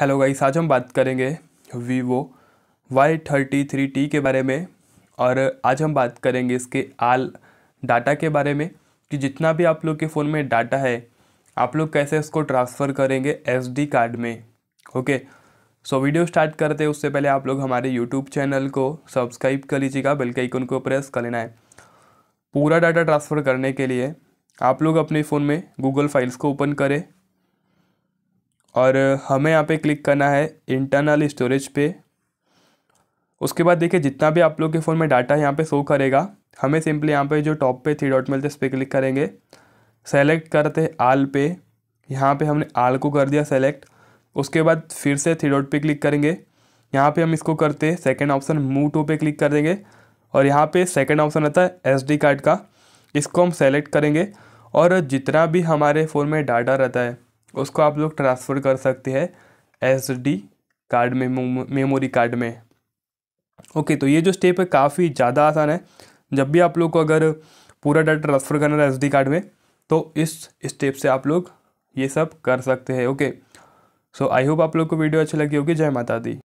hello guys आज हम बात करेंगे Vivo Y thirty three T के बारे में और आज हम बात करेंगे इसके आल डाटा के बारे में कि जितना भी आप लोग के फ़ोन में डाटा है आप लोग कैसे इसको ट्रांसफ़र करेंगे एसडी कार्ड में ओके सो वीडियो स्टार्ट करते हैं उससे पहले आप लोग हमारे यूट्यूब चैनल को सब्सक्राइब कर लीजिएगा बल्कि एक आइकन को प्रेस कर लेना है पूरा डाटा ट्रांसफ़र करने के लिए आप लोग अपने फ़ोन में गूगल फाइल्स को ओपन करें और हमें यहाँ पे क्लिक करना है इंटरनल स्टोरेज पे उसके बाद देखिए जितना भी आप लोग के फ़ोन में डाटा यहाँ पे शो करेगा हमें सिंपली यहाँ पे जो टॉप पे थ्री डॉट मिलते इस पर क्लिक करेंगे सेलेक्ट करते हैं आल पे यहाँ पे हमने आल को कर दिया सेलेक्ट उसके बाद फिर से थ्री डॉट पे क्लिक करेंगे यहाँ पे हम इसको करते हैं सेकेंड ऑप्शन मूव टू पे क्लिक कर देंगे और यहाँ पे सेकेंड ऑप्शन आता है एस कार्ड का इसको हम सेलेक्ट करेंगे और जितना भी हमारे फ़ोन में डाटा रहता है उसको आप लोग ट्रांसफ़र कर सकते हैं एस कार्ड में मेमोरी कार्ड में ओके तो ये जो स्टेप है काफ़ी ज़्यादा आसान है जब भी आप लोग को अगर पूरा डाटा ट्रांसफ़र करना है एस कार्ड में तो इस स्टेप से आप लोग ये सब कर सकते हैं ओके सो आई होप आप लोग को वीडियो अच्छी लगी होगी जय माता दी